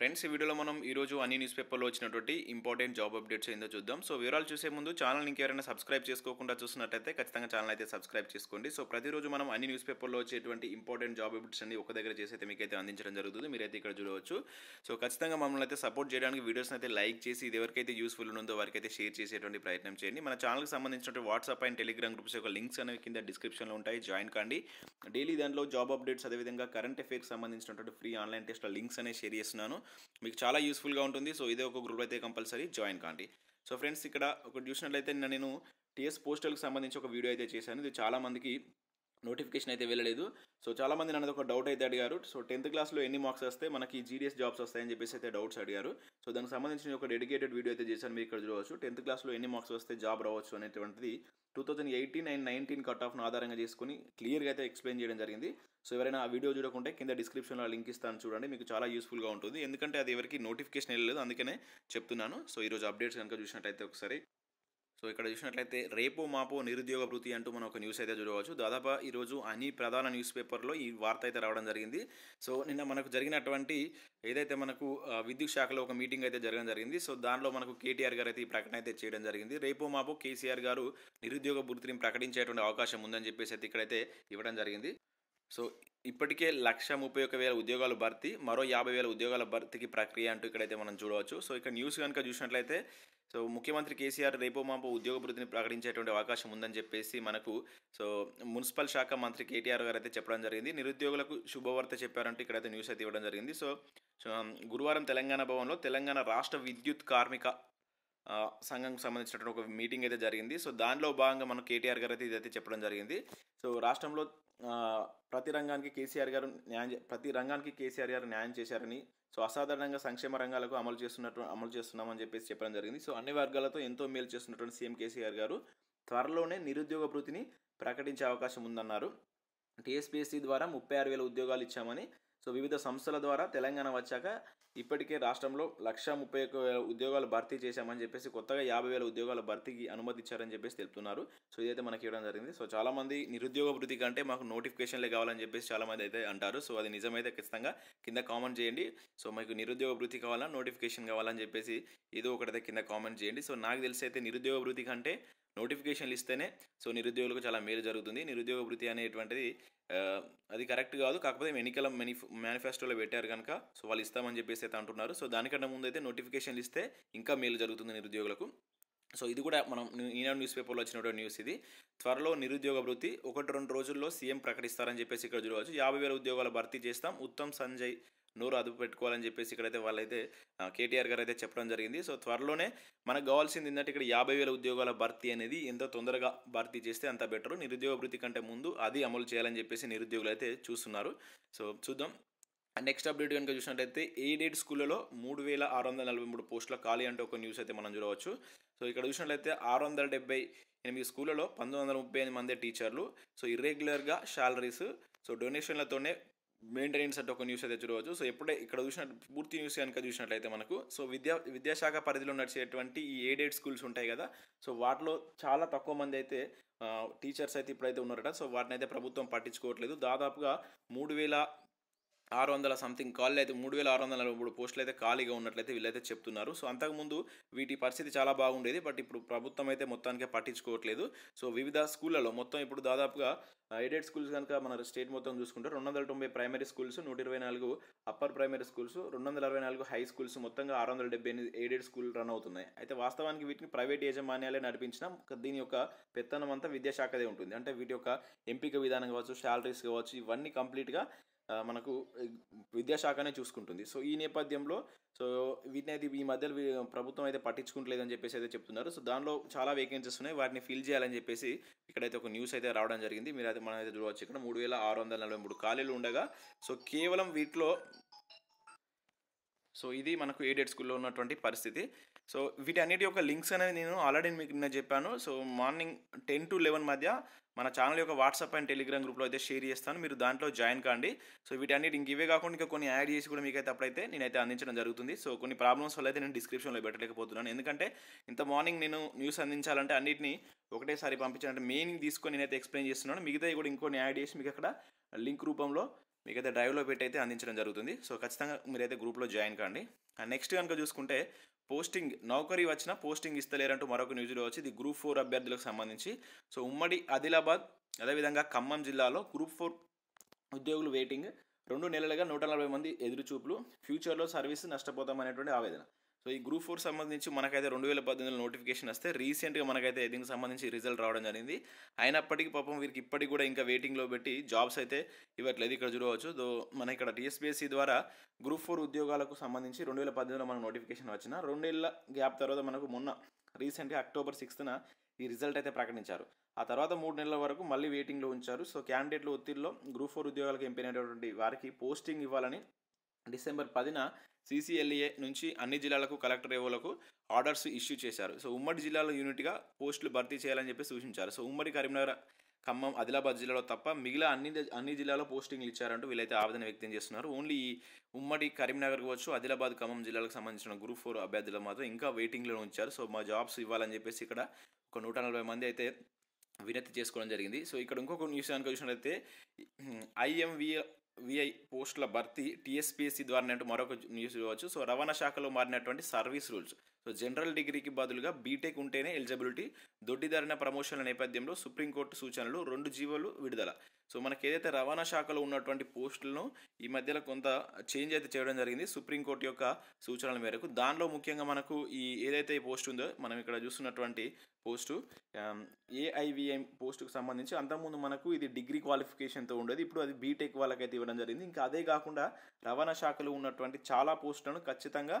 friends ఈ వీడియోలో మనం ఈరోజు అన్ని న్యూస్ పేపర్లో వచ్చినటువంటి ఇంపార్టెంట్ జాబ్ అప్డేట్స్ ఏందో చూద్దాం సో వివరాలు చూసే ముందు ఛానల్ ఎవరైనా సబ్స్క్రైబ్ చేసుకోకుండా చూసినట్టయితే ఖచ్చితంగా ఛానల్ అయితే సబ్స్క్రైబ్ చేసుకోండి సో ప్రతిరోజు మనం అన్ని న్యూస్ పేపర్లో వచ్చేటువంటి ఇంపార్టెంట్ జాబ్ అప్డేట్స్ అన్ని ఒక దగ్గర చేసి అయితే మీకైతే అందించడం జరుగుతుంది మీరైతే ఇక్కడ చూడవచ్చు సో ఖచ్చితంగా మమ్మల్ని అయితే సపోర్ట్ చేయడానికి వీడియోస్ని అయితే లైక్ చేసి ఇది ఎవరికైతే యూస్ఫుల్ ఉందో వారికైతే షేర్ చేసేటువంటి ప్రయత్నం చేయండి మన ఛానల్కి సంబంధించిన వాట్సాప్ అండ్ టెలిగ్రామ్ గ్రూప్స్ యొక్క లింక్స్ అనేవి కింద డిస్క్రిప్షన్లో ఉంటాయి జాయిన్ కాండి డైలీ దాంట్లో జాబ్ అప్డేట్స్ అదేవిధంగా కరెంట్ అఫైర్స్ సంబంధించినటువంటి ఫ్రీ ఆన్లైన్ టెస్ట్ల లింక్స్ అనేవి షేర్ చేస్తున్నాను మీకు చాలా యూస్ఫుల్గా ఉంటుంది సో ఇదే ఒక గ్రూప్ అయితే కంపల్సరీ జాయిన్ కాండి సో ఫ్రెండ్స్ ఇక్కడ ఒక చూసినట్లయితే నిన్న నేను టీఎస్ పోస్టల్కి సంబంధించి ఒక వీడియో అయితే చేశాను ఇది చాలామందికి నోటిఫికేషన్ అయితే వెళ్ళలేదు సో చాలామంది నన్ను ఒక డౌట్ అయితే అడిగారు సో టెన్త్ క్లాస్లో ఎన్ని మార్క్స్ వస్తే మనకి జీడిఎస్ జాబ్స్ వస్తాయని చెప్పేసి అయితే డౌట్స్ అడిగారు సో దానికి సంబంధించిన ఒక డెడికేటెడ్ వీడియో అయితే చేశాను మీరు ఇక్కడ చూడవచ్చు టెన్త్ క్లాస్లో ఎన్ని మార్క్స్ వస్తే జాబ్ రావచ్చు అనేటువంటిది two thousand eighteen and nineteen cut ఆఫ్ను ఆధారంగా చేసుకుని క్లియర్గా అయితే ఎక్స్ప్లెయిన్ చేయడం జరిగింది సో ఎవరైనా ఆ వీడియో చూడకుంటే కింద డిస్క్రిప్షన్లో లింక్ ఇస్తాను చూడండి మీకు చాలా యూస్ఫుల్గా ఉంటుంది ఎందుకంటే అది ఎవరికి నోటిఫికేషన్ వెళ్ళలేదు అందుకనే చెప్తున్నాను సో ఈరోజు అప్డేట్స్ కనుక చూసినట్టయితే ఒకసారి సో ఇక్కడ చూసినట్లయితే రేపో మాపు నిరుద్యోగ భృతి అంటూ మనం ఒక న్యూస్ అయితే చూడవచ్చు దాదాపు ఈరోజు అన్ని ప్రధాన న్యూస్ పేపర్లో ఈ వార్త అయితే రావడం జరిగింది సో నిన్న మనకు జరిగినటువంటి ఏదైతే మనకు విద్యుత్ శాఖలో ఒక మీటింగ్ అయితే జరగడం జరిగింది సో దానిలో మనకు కేటీఆర్ గారు అయితే ఈ ప్రకటన అయితే చేయడం జరిగింది రేపో మాపు కేసీఆర్ గారు నిరుద్యోగ భృతిని ప్రకటించేటువంటి అవకాశం ఉందని చెప్పేసి అయితే ఇక్కడైతే ఇవ్వడం జరిగింది సో ఇప్పటికే లక్ష ముప్పై ఒక వేల ఉద్యోగాలు భర్తీ మరో యాభై వేల ఉద్యోగాల భర్తీకి ప్రక్రియ అంటూ ఇక్కడైతే మనం చూడవచ్చు సో ఇక్కడ న్యూస్ కనుక చూసినట్లయితే సో ముఖ్యమంత్రి కేసీఆర్ రేపో మాపో ఉద్యోగ వృద్ధిని ప్రకటించేటువంటి అవకాశం ఉందని చెప్పేసి మనకు సో మున్సిపల్ శాఖ మంత్రి కేటీఆర్ గారు అయితే చెప్పడం జరిగింది నిరుద్యోగులకు శుభవార్త చెప్పారంటూ ఇక్కడైతే న్యూస్ అయితే ఇవ్వడం జరిగింది సో గురువారం తెలంగాణ భవన్లో తెలంగాణ రాష్ట్ర విద్యుత్ కార్మిక సంఘంకు సంబంధించినటువంటి ఒక మీటింగ్ అయితే జరిగింది సో దానిలో భాగంగా మనం కేటీఆర్ గారు అయితే ఇదైతే చెప్పడం జరిగింది సో రాష్ట్రంలో ప్రతి రంగానికి కేసీఆర్ గారు న్యాయం ప్రతి రంగానికి కేసీఆర్ గారు న్యాయం చేశారని సో అసాధారణంగా సంక్షేమ రంగాలకు అమలు చేస్తున్నట్టు అమలు చేస్తున్నామని చెప్పేసి చెప్పడం జరిగింది సో అన్ని వర్గాలతో ఎంతో మేలు చేస్తున్నటువంటి సీఎం కేసీఆర్ గారు త్వరలోనే నిరుద్యోగ భృతిని ప్రకటించే అవకాశం ఉందన్నారు టీఎస్పీఎస్సీ ద్వారా ముప్పై ఆరు వేల ఉద్యోగాలు ఇచ్చామని సో వివిధ సంస్థల ద్వారా తెలంగాణ వచ్చాక ఇప్పటికే రాష్ట్రంలో లక్ష ముప్పై ఒక్క వేల ఉద్యోగాలు భర్తీ చేశామని చెప్పేసి కొత్తగా యాభై వేల ఉద్యోగాల భర్తీకి అనుమతి ఇచ్చారని చెప్పేసి తెలుపుతున్నారు సో ఇదైతే మనకి ఇవ్వడం జరిగింది సో చాలామంది నిరుద్యోగ వృద్ధి కంటే మాకు నోటిఫికేషన్లే కావాలని చెప్పేసి చాలామంది అయితే అంటారు సో అది నిజమైతే ఖచ్చితంగా కింద కామెంట్ చేయండి సో మీకు నిరుద్యోగ వృత్తి కావాలా నోటిఫికేషన్ కావాలని చెప్పేసి ఏదో ఒకటైతే కింద కామెంట్ చేయండి సో నాకు తెలిసి అయితే నిరుద్యోగ వృద్ధి కంటే నోటిఫికేషన్లు ఇస్తేనే సో నిరుద్యోగులకు చాలా మేలు జరుగుతుంది నిరుద్యోగ వృత్తి అనేటువంటిది అది కరెక్ట్ కాదు కాకపోతే ఎన్నికల మెని మేనిఫెస్టోలో పెట్టారు కనుక సో వాళ్ళు ఇస్తామని చెప్పేసి అయితే అంటున్నారు సో దానికన్నా ముందు అయితే నోటిఫికేషన్లు ఇస్తే ఇంకా మేలు జరుగుతుంది నిరుద్యోగులకు సో ఇది కూడా మనం ఈనాడు న్యూస్ పేపర్లో వచ్చినటువంటి న్యూస్ ఇది త్వరలో నిరుద్యోగ వృత్తి ఒకటి రెండు రోజుల్లో సీఎం ప్రకటిస్తారని చెప్పేసి ఇక్కడ చూడవచ్చు యాభై వేల ఉద్యోగాల భర్తీ చేస్తాం ఉత్తమ్ సంజయ్ నోరు అదుపు పెట్టుకోవాలని చెప్పేసి ఇక్కడైతే వాళ్ళైతే కేటీఆర్ గారు అయితే చెప్పడం జరిగింది సో త్వరలోనే మనకు కావాల్సింది ఏంటంటే ఇక్కడ యాభై వేల ఉద్యోగాల భర్తీ అనేది ఎంత తొందరగా భర్తీ చేస్తే అంత బెటర్ నిరుద్యోగ వృత్తి కంటే ముందు అది అమలు చేయాలని చెప్పేసి నిరుద్యోగులు అయితే చూస్తున్నారు సో చూద్దాం నెక్స్ట్ అప్డేట్ కనుక చూసినట్లయితే ఎయిడెడ్ స్కూళ్ళలో మూడు వేల ఆరు వందల నలభై మూడు పోస్టుల ఖాళీ అంటే ఒక న్యూస్ అయితే మనం చూడవచ్చు సో ఇక్కడ చూసినట్లయితే ఆరు వందల డెబ్బై ఎనిమిది స్కూళ్ళలో పంతొమ్మిది వందల ముప్పై ఎనిమిది మంది టీచర్లు సో ఇర్రెగ్యులర్గా శాలరీస్ సో డొనేషన్లతోనే మెయింటెనెన్స్ అంటే ఒక న్యూస్ అయితే చూడవచ్చు సో ఎప్పుడే ఇక్కడ చూసిన పూర్తి న్యూస్ కనుక చూసినట్లయితే మనకు సో విద్యా విద్యాశాఖ పరిధిలో నడిచేటువంటి ఈ ఎయిడెడ్ స్కూల్స్ ఉంటాయి కదా సో వాటిలో చాలా తక్కువ మంది అయితే టీచర్స్ అయితే ఇప్పుడైతే ఉన్నారట సో వాటిని అయితే ప్రభుత్వం పట్టించుకోవట్లేదు దాదాపుగా మూడు వేల ఆరు వందల సంథింగ్ కాళ్ళు అయితే మూడు వేల ఆరు వందల మూడు పోస్టులు అయితే ఖాళీగా ఉన్నట్లయితే వీళ్ళైతే చెప్తున్నారు సో అంతకుముందు వీటి పరిస్థితి చాలా బాగుండేది బట్ ఇప్పుడు ప్రభుత్వం అయితే మొత్తానికే పట్టించుకోవట్లేదు సో వివిధ స్కూళ్ళలో మొత్తం ఇప్పుడు దాదాపుగా ఎయిడెడ్ స్కూల్స్ కనుక మన స్టేట్ మొత్తం చూసుకుంటే రెండు వందల తొంభై ప్రైమరీ స్కూల్స్ నూట ఇరవై నాలుగు అప్పర్ ప్రైమరీ స్కూల్స్ రెండు వందల అరవై నాలుగు హై స్కూల్స్ మొత్తంగా ఆరు వందల డెబ్బై ఎనిమిది ఎయిడెడ్ స్కూల్ రన్ అవుతున్నాయి అయితే వాస్తవానికి వీటిని ప్రైవేట్ యాజమాన్యాలే నడిపించిన దీని యొక్క పెత్తనం అంతా విద్యాశాఖదే ఉంటుంది అంటే వీటి యొక్క ఎంపిక విధానం కావచ్చు శాలరీస్ కావచ్చు ఇవన్నీ కంప్లీట్గా మనకు విద్యాశాఖనే చూసుకుంటుంది సో ఈ నేపథ్యంలో సో వీటిని అయితే ఈ మధ్యలో ప్రభుత్వం అయితే పట్టించుకుంటలేదని చెప్పేసి అయితే చెప్తున్నారు సో దానిలో చాలా వేకెన్సీస్ ఉన్నాయి వాటిని ఫిల్ చేయాలని చెప్పేసి ఇక్కడైతే ఒక న్యూస్ అయితే రావడం జరిగింది మీరు అయితే మనం అయితే చూడవచ్చు ఇక్కడ మూడు వేల ఆరు వందల నలభై మూడు ఖాళీలు ఉండగా సో కేవలం వీటిలో సో ఇది మనకు ఎయిడెడ్ స్కూల్లో ఉన్నటువంటి పరిస్థితి సో వీటన్నిటి యొక్క లింక్స్ అనేది నేను ఆల్రెడీ మీకు నిన్న చెప్పాను so morning ten to eleven మధ్య మన ఛానల్ యొక్క వాట్సాప్ అండ్ టెలిగ్రామ్ గ్రూప్లో అయితే షేర్ చేస్తాను మీరు దాంట్లో జాయిన్ కాండి సో వీటన్నిటి ఇంక ఇవే కాకుండా ఇంకా కొన్ని యాడ్ చేసి కూడా మీకైతే అప్పుడైతే నేనైతే అందించడం జరుగుతుంది సో కొన్ని ప్రాబ్లమ్స్ వల్ల అయితే నేను డిస్క్రిప్షన్లో పెట్టలేకపోతున్నాను ఎందుకంటే ఇంత మార్నింగ్ నేను న్యూస్ అందించాలంటే అన్నిటిని ఒకటేసారి పంపించాలంటే మెయిన్ తీసుకొని నేనైతే ఎక్స్ప్లెయిన్ చేస్తున్నాను మిగతా కూడా ఇంకొన్ని యాడ్ చేసి మీకు అక్కడ లింక్ రూపంలో మీకైతే డ్రైవ్లో పెట్టి అయితే అందించడం జరుగుతుంది సో ఖచ్చితంగా మీరైతే గ్రూప్లో జాయిన్ కాండి అండ్ నెక్స్ట్ కనుక చూసుకుంటే పోస్టింగ్ నౌకరీ వచ్చిన పోస్టింగ్ ఇస్తలేరంటూ మరొక న్యూస్లో వచ్చి ఇది గ్రూప్ ఫోర్ అభ్యర్థులకు సంబంధించి సో ఉమ్మడి ఆదిలాబాద్ అదేవిధంగా ఖమ్మం జిల్లాలో గ్రూప్ ఫోర్ ఉద్యోగులు వెయిటింగ్ రెండు నెలలుగా నూట నలభై మంది ఎదురుచూపులు ఫ్యూచర్లో సర్వీస్ నష్టపోతామనేటువంటి ఆవేదన సో ఈ గ్రూప్ ఫోర్ సంబంధించి మనకైతే రెండు వేల పద్దెనిమిదిలో నోటిఫికేషన్ వస్తే రీసెంట్గా మనకైతే దీనికి సంబంధించి రిజల్ట్ రావడం జరిగింది అయినప్పటికీ పాపం వీరికి ఇప్పటికి కూడా ఇంకా వెయిటింగ్లో పెట్టి జాబ్స్ అయితే ఇవ్వట్లేదు ఇక్కడ చూడవచ్చు దో మన ఇక్కడ టీఎస్పీఎస్సీ ద్వారా గ్రూప్ ఫోర్ ఉద్యోగాలకు సంబంధించి రెండు వేల పద్దెనిమిదిలో మనకు నోటిఫికేషన్ వచ్చిన రెండేళ్ల గ్యాప్ తర్వాత మనకు మొన్న రీసెంట్గా అక్టోబర్ సిక్స్త్న ఈ రిజల్ట్ అయితే ప్రకటించారు ఆ తర్వాత మూడు నెలల వరకు మళ్ళీ వెయిటింగ్లో ఉంచారు సో క్యాండిడేట్లు ఒత్తిడిలో గ్రూప్ ఫోర్ ఉద్యోగాలకు ఎంపినైనటువంటి వారికి పోస్టింగ్ ఇవ్వాలని డిసెంబర్ పదిన సీసీఎల్ఏ నుంచి అన్ని జిల్లాలకు కలెక్టర్ ఏవోలకు ఆర్డర్స్ ఇష్యూ చేశారు సో ఉమ్మడి జిల్లాలో యూనిట్గా పోస్టులు భర్తీ చేయాలని చెప్పి సూచించారు సో ఉమ్మడి కరీంనగర్ ఖమ్మం ఆదిలాబాద్ జిల్లాలో తప్ప మిగిలిన అన్ని అన్ని జిల్లాలో పోస్టింగ్లు ఇచ్చారంటూ వీళ్ళైతే ఆవేదన వ్యక్తం చేస్తున్నారు ఓన్లీ ఈ ఉమ్మడి కరీంనగర్ కావచ్చు ఆదిలాబాద్ ఖమ్మం జిల్లాలకు సంబంధించిన గ్రూప్ ఫోర్ అభ్యర్థులు మాత్రం ఇంకా వెయిటింగ్లో ఉంచారు సో మా జాబ్స్ ఇవ్వాలని చెప్పేసి ఇక్కడ ఒక నూట నలభై మంది అయితే వినతి చేసుకోవడం జరిగింది సో ఇక్కడ ఇంకొక న్యూస్ కనుక చూసినట్లయితే ఐఎంవి విఐ పోస్టుల భర్తీ టీఎస్పీఎస్సీ ద్వారా మరొక న్యూస్ ఇవ్వచ్చు సో రవాణా శాఖలో మారినటువంటి సర్వీస్ రూల్స్ సో జనరల్ డిగ్రీకి బదులుగా బీటెక్ ఉంటేనే ఎలిజిబిలిటీ దొడ్డిదారిన ప్రమోషన్ల నేపథ్యంలో సుప్రీంకోర్టు సూచనలు రెండు జీవోలు విడుదల సో మనకి ఏదైతే రవాణా శాఖలో ఉన్నటువంటి పోస్టులను ఈ మధ్యలో కొంత చేంజ్ అయితే చేయడం జరిగింది సుప్రీంకోర్టు యొక్క సూచనల మేరకు దానిలో ముఖ్యంగా మనకు ఈ ఏదైతే పోస్ట్ ఉందో మనం ఇక్కడ చూస్తున్నటువంటి పోస్టు ఏఐవిఎం పోస్టుకు సంబంధించి అంతకుముందు మనకు ఇది డిగ్రీ క్వాలిఫికేషన్తో ఉండేది ఇప్పుడు అది బీటెక్ వాళ్ళకైతే ఇవ్వడం జరిగింది ఇంకా అదే కాకుండా రవాణా శాఖలో ఉన్నటువంటి చాలా పోస్టులను ఖచ్చితంగా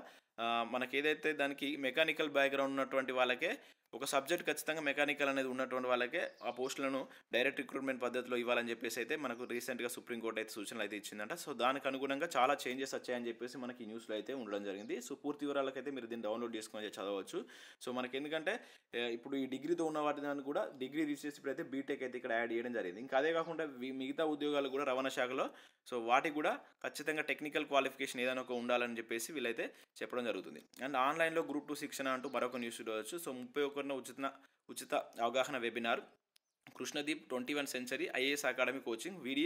మనకి ఏదైతే దానికి మెకానికల్ బ్యాక్గ్రౌండ్ ఉన్నటువంటి వాళ్ళకే ఒక సబ్జెక్ట్ ఖచ్చితంగా మెకానికల్ అనేది ఉన్నటువంటి వాళ్ళకే ఆ పోస్టులను డైరెక్ట్ రిక్రూట్మెంట్ పద్ధతిలో ఇవ్వాలని చెప్పేసి అయితే మనకు రీసెంట్గా సుప్రీంకోర్టు అయితే సూచనలు అయితే ఇచ్చిందంట సో దానికి అనుగుణంగా చాలా చేంజెస్ వచ్చాయని చెప్పేసి మనకి న్యూస్లో అయితే ఉండడం జరిగింది సో పూర్తి వివరాలకైతే మీరు దీన్ని డౌన్లోడ్ చేసుకొని చదవచ్చు సో మనకి ఎందుకంటే ఇప్పుడు ఈ డిగ్రీతో ఉన్న వాటిని కూడా డిగ్రీ రీసెస్ అయితే బీటెక్ అయితే ఇక్కడ యాడ్ చేయడం జరిగింది ఇంకా అదే కాకుండా మిగతా ఉద్యోగాలు కూడా రవాణా శాఖలో సో వాటికి కూడా ఖచ్చితంగా టెక్నికల్ క్వాలిఫికేషన్ ఏదైనా ఒక ఉండాలని చెప్పేసి వీళ్ళైతే చెప్పడం జరుగుతుంది అండ్ ఆన్లైన్లో గ్రూప్ టూ శిక్షణ అంటూ మరొక న్యూస్ చూడవచ్చు సో ముప్పై ఒక గోకర్ణ ఉచిత ఉచిత అవగాహన webinar Krishnadeep twenty one century IAS academy coaching వీడి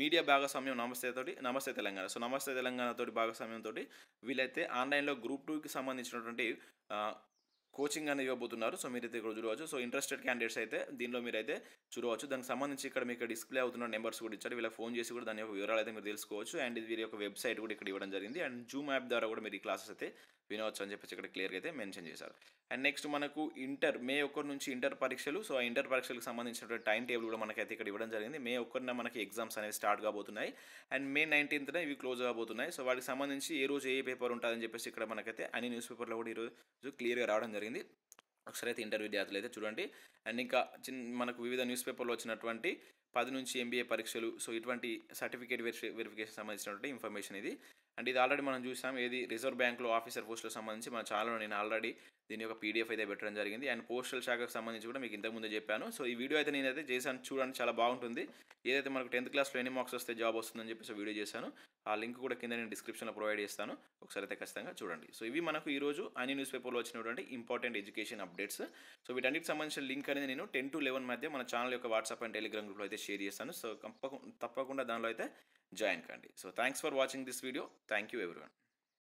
మీడియా భాగస్వామ్యం నమస్తే తోటి నమస్తే తెలంగాణ సో నమస్తే తెలంగాణతో భాగస్వామ్యంతో వీళ్ళైతే ఆన్లైన్లో గ్రూప్ టూకి సంబంధించినటువంటి కోచింగ్ అనేది ఇవ్వబోతున్నారు సో మీరైతే ఇక్కడ చూడవచ్చు సో ఇంట్రెస్టెడ్ క్యాండిడేట్స్ అయితే దీనిలో మీరైతే చూడవచ్చు దానికి సంబంధించి ఇక్కడ మీకు డిస్ప్లే అవుతున్న నెంబర్స్ కూడా ఇచ్చారు వీళ్ళ ఫోన్ చేసి కూడా దాని యొక్క వివరాలు అయితే మీరు తెలుసుకోవచ్చు అండ్ వీరి యొక్క వెబ్సైట్ కూడా ఇక్కడ ఇవ్వడం జరిగింది అండ్ జూమ్ యాప్ ద్వారా కూడా మీరు ఈ క్లాసెస్ అయితే వినవచ్చు అని చెప్పేసి ఇక్కడ క్లియర్గా అయితే మెన్షన్ చేశారు అండ్ నెక్స్ట్ మనకు ఇంటర్ మే ఒక్కరి నుంచి ఇంటర్ పరీక్షలు సో ఆ ఇంటర్ పరీక్షలకు సంబంధించినటువంటి టైం టేబుల్ కూడా మనకైతే ఇక్కడ ఇవ్వడం జరిగింది మే ఒక్కరిన మనకి ఎగ్జామ్స్ అనేవి స్టార్ట్ కాబోతున్నాయి అండ్ మే నైన్టీన్త్న ఇవి క్లోజ్ కాబోతున్నాయి సో వాటికి సంబంధించి ఏ రోజు ఏ పేపర్ ఉంటుందని చెప్పేసి ఇక్కడ మనకైతే అన్ని న్యూస్ పేపర్లో కూడా ఈరోజు క్లియర్గా రావడం జరిగింది ఒకసారి అయితే ఇంటర్ విద్యార్థులు అయితే చూడండి అండ్ ఇంకా చిన్న మనకు వివిధ న్యూస్ పేపర్లో వచ్చినటువంటి పది నుంచి ఎంబీఏ పరీక్షలు సో ఇటువంటి సర్టిఫికేట్ వెరిఫి వెరిఫికేషన్ సంబంధించినటువంటి ఇన్ఫర్మేషన్ ఇది అండ్ ఇది ఆల్రెడీ మనం చూసాం ఏది రిజర్వ్ బ్యాంక్లో ఆఫీసర్ పోస్టులకు సంబంధించి మన ఛానల్లో నేను ఆల్రెడీ దీని యొక్క పీడిఎఫ్ అయితే పెట్టడం జరిగింది అండ్ పోస్టల్ శాఖకు సంబంధించి కూడా మీకు ఇంతకుముందే చెప్పాను సో ఈ వీడియో అయితే నేనైతే చేశాను చూడండి చాలా బాగుంటుంది ఏదైతే మనకు టెన్త్ క్లాస్లో ఎన్ని మార్క్స్ వస్తే జాబ్ వస్తుందని చెప్పేసి వీడియో చేశాను ఆ లింక్ కూడా కింద నేను డిస్క్రిప్షన్లో ప్రొవైడ్ చేస్తాను ఒకసారి అయితే ఖచ్చితంగా చూడండి సో ఇవి మనకు ఈరోజు అన్ని న్యూస్ పేపర్లో వచ్చినటువంటి ఇంపార్టెంట్ ఎడ్యుకేషన్ అప్డేట్స్ సో వీటన్నిటికి సంబంధించిన లింక్ అనేది నేను టెన్ టు లెవెన్ మధ్య మన ఛానల్ యొక్క వాట్సాప్ అండ్ టెలిగ్రామ్ గ్రూప్లో అయితే షేర్ చేస్తాను సో తప్పకుండా దానిలో అయితే జాయిన్ కండి so thanks for watching this video thank you everyone